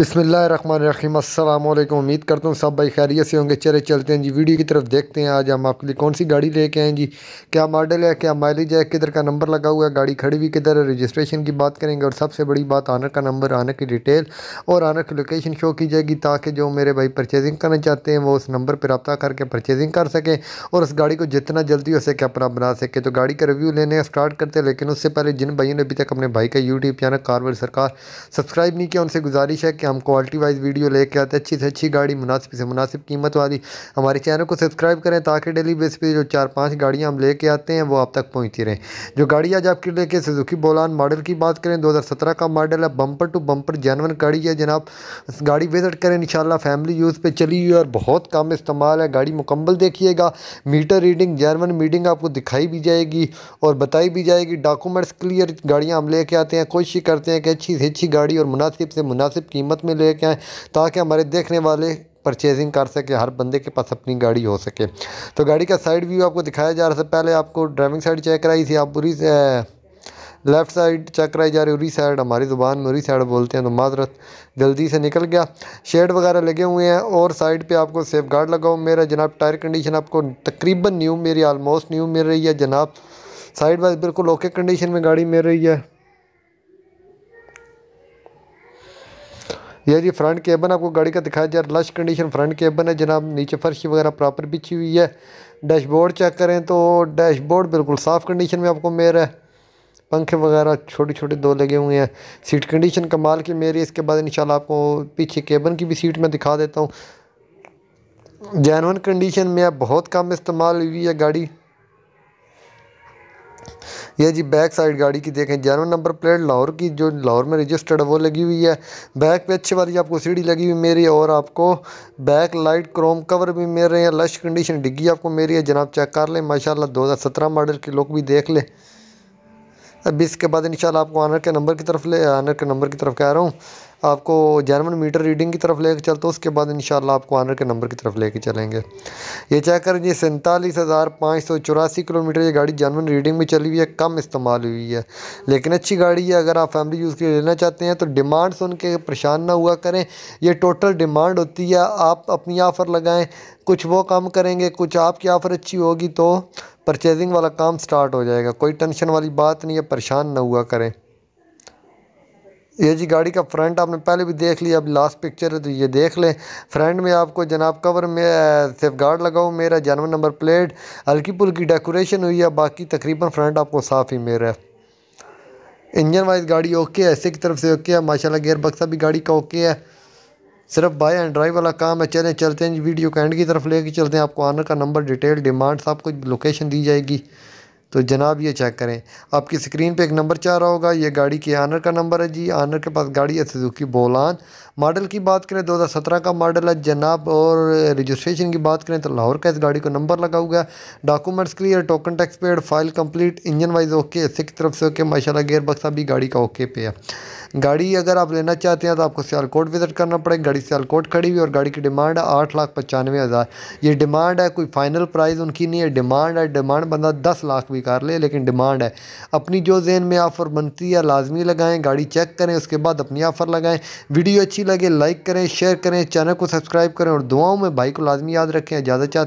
अस्सलाम वालेकुम उम्मीद करता हूँ सब भाई खैरियत से होंगे चले चलते हैं जी वीडियो की तरफ देखते हैं आज हम आपके लिए कौन सी गाड़ी लेके आए जी क्या मॉडल है क्या माइलेज है किधर का नंबर लगा हुआ है गाड़ी खड़ी हुई किधर है रजिस्ट्रेशन की बात करेंगे और सबसे बड़ी बात आनर का नंबर आनर की डिटेल और आनर की लोकेशन शो की जाएगी ताकि जो मेरे भाई परचेजिंग करना चाहते हैं वो उस नंबर पर रबा करके परचेजिंग कर सकें और उस गाड़ी को जितना जल्दी हो सके अपना बना सके तो गाड़ी का रिव्यू लेने स्टार्ट करते हैं लेकिन उससे पहले जिन भाइयों ने अभी तक अपने भाई का यूट्यूब चैनल कारवर सरकार सब्सक्राइब नहीं किया उनसे गुजारिश है कि हम क्वालिटी वाइज वीडियो लेके आते हैं अच्छी से अच्छी गाड़ी मुनासिब से मुनासिब कीमत वाली हमारे चैनल को सब्सक्राइब करें ताकि डेली बेस पर जो चार पाँच गाड़ियाँ हम लेके आते हैं वो आप तक पहुँचती रहें जो गाड़ी आज आपके लेके सुजुकी बोलान मॉडल की बात करें दो हज़ार सत्रह का मॉडल है बम्पर टू बम्पर जैनवन गाड़ी है जनाब गाड़ी विज़िट करें इन फैमिली यूज़ पर चली हुई और बहुत कम इस्तेमाल है गाड़ी मुकम्मल देखिएगा मीटर रीडिंग जैनवन मीटिंग आपको दिखाई भी जाएगी और बताई भी जाएगी डॉक्यूमेंट्स क्लियर गाड़ियाँ हम लेके आते हैं कोशिश करते हैं कि अच्छी से अच्छी गाड़ी और मुनासिब से मुनासिब कीमत में लेके आएँ ताकि हमारे देखने वाले परचेजिंग कर सके हर बंदे के पास अपनी गाड़ी हो सके तो गाड़ी का साइड व्यू आपको दिखाया जा रहा था पहले आपको ड्राइविंग साइड चेक कराई थी आप पूरी लेफ़्ट साइड चेक कराई जा रही उरी साइड हमारी ज़ुबान में उरी साइड बोलते हैं तो माजरत जल्दी से निकल गया शेड वगैरह लगे हुए हैं और साइड पे आपको सेफ गार्ड लगाओ मेरा जनाब टायर कंडीशन आपको तकरीबन न्यू मेरी आलमोस्ट न्यू मिल रही है जनाब साइड वाइज बिल्कुल ओके कंडीशन में गाड़ी मिल रही है ये जी फ्रंट केबन आपको गाड़ी का दिखाया जा लश कंडीशन फ्रंट केबन है जनाब नीचे फर्श वगैरह प्रॉपर बिछी हुई है डैशबोर्ड चेक करें तो डैशबोर्ड बिल्कुल साफ़ कंडीशन में आपको मेरा है पंखे वगैरह छोटे छोटे दो लगे हुए हैं सीट कंडीशन कमाल की मेरी इसके बाद इंशाल्लाह आपको पीछे केबन की भी सीट मैं दिखा देता हूँ जैनवन कंडीशन में बहुत कम इस्तेमाल हुई है गाड़ी ये जी बैक साइड गाड़ी की देखें ग्यारहवा नंबर प्लेट लाहौर की जो लाहौर में रजिस्टर्ड है वो लगी हुई है बैक पे अच्छी वाली आपको सीढ़ी लगी हुई मेरी और आपको बैक लाइट क्रोम कवर भी मिल रहे हैं लश कंडीशन डिग्गी आपको मेरी है जनाब चेक कर लें माशाल्लाह 2017 मॉडल के लोग भी देख लें अभी इसके बाद इन आपको आनर के नंबर की तरफ ले आनर के नंबर की तरफ कह रहा हूँ आपको जर्मन मीटर रीडिंग की तरफ लेकर चलते उसके बाद इन आपको आनर के नंबर की तरफ लेके चलेंगे ये चेक करें जी सैंतालीस हज़ार पाँच सौ चौरासी किलोमीटर ये गाड़ी जर्मन रीडिंग में चली हुई है कम इस्तेमाल हुई है लेकिन अच्छी गाड़ी है अगर आप फैमिली यूज़ के लिए लेना चाहते हैं तो डिमांड सुन के परेशान ना हुआ करें ये टोटल डिमांड होती है आप अपनी ऑफ़र लगाएँ कुछ वो कम करेंगे कुछ आपकी ऑफ़र अच्छी होगी तो परचेजिंग वाला काम स्टार्ट हो जाएगा कोई टेंशन वाली बात नहीं है परेशान ना हुआ करें ये जी गाड़ी का फ्रंट आपने पहले भी देख लिया अब लास्ट पिक्चर है तो ये देख लें फ्रंट में आपको जनाब कवर में सेफ गार्ड लगाओ मेरा जन्म नंबर प्लेट हल्की पुल्की डेकोरेशन हुई है बाकी तकरीबन फ्रंट आपको साफ़ ही मेरा है इंजन वाइज गाड़ी ओके है ऐसे की तरफ से ओके है माशाल्लाह गेयर बक्सा भी गाड़ी का ओके है सिर्फ बाय एंड ड्राइव वाला काम है चलें चलते हैं जी वीडियो को एंड की तरफ लेके चलते हैं आपको आनर का नंबर डिटेल डिमांड सब कुछ लोकेशन दी जाएगी तो जनाब ये चेक करें आपकी स्क्रीन पे एक नंबर चाह रहा होगा ये गाड़ी के आनर का नंबर है जी आनर के पास गाड़ी है सुजुकी बोलान मॉडल की बात करें 2017 का मॉडल है जनाब और रजिस्ट्रेशन की बात करें तो लाहौर का इस गाड़ी को नंबर लगा हुआ है documents clear token tax paid file complete engine wise okay six तरफ से ओके माशाला गेयर बक्सा भी गाड़ी का ओके पे है गाड़ी अगर आप लेना चाहते हैं तो आपको सियालकोट विज़िट करना पड़ेगा गाड़ी सियालकोट खड़ी हुई और गाड़ी की डिमांड है आठ लाख पचानवे हज़ार ये डिमांड है कोई फ़ाइनल प्राइस उनकी नहीं है डिमांड है डिमांड बंदा दस लाख भी कर ले, लेकिन डिमांड है अपनी जो जेन में ऑफ़र बनती है लाजमी लगाएँ गाड़ी चेक करें उसके बाद अपनी ऑफ़र लगाएँ वीडियो अच्छी लगे लाइक करें शेयर करें चैनल को सब्सक्राइब करें और दुआओं में भाई को लाजमी याद रखें ज़्यादा चाहते